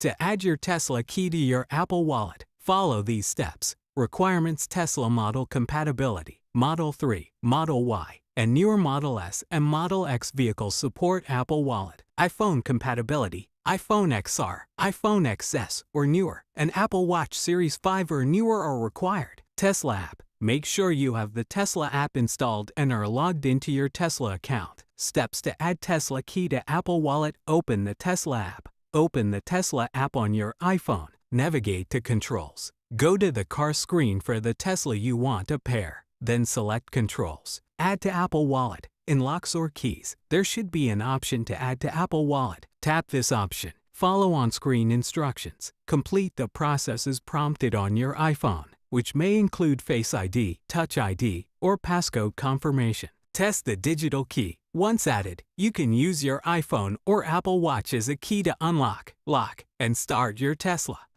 To add your Tesla key to your Apple Wallet, follow these steps. Requirements Tesla model compatibility, Model 3, Model Y, and newer Model S and Model X vehicles support Apple Wallet, iPhone compatibility, iPhone XR, iPhone XS or newer, and Apple Watch Series 5 or newer are required. Tesla app. Make sure you have the Tesla app installed and are logged into your Tesla account. Steps to add Tesla key to Apple Wallet. Open the Tesla app. Open the Tesla app on your iPhone, navigate to Controls. Go to the car screen for the Tesla you want to pair, then select Controls. Add to Apple Wallet, in locks or keys, there should be an option to add to Apple Wallet. Tap this option. Follow on-screen instructions. Complete the processes prompted on your iPhone, which may include Face ID, Touch ID, or passcode confirmation. Test the digital key. Once added, you can use your iPhone or Apple Watch as a key to unlock, lock, and start your Tesla.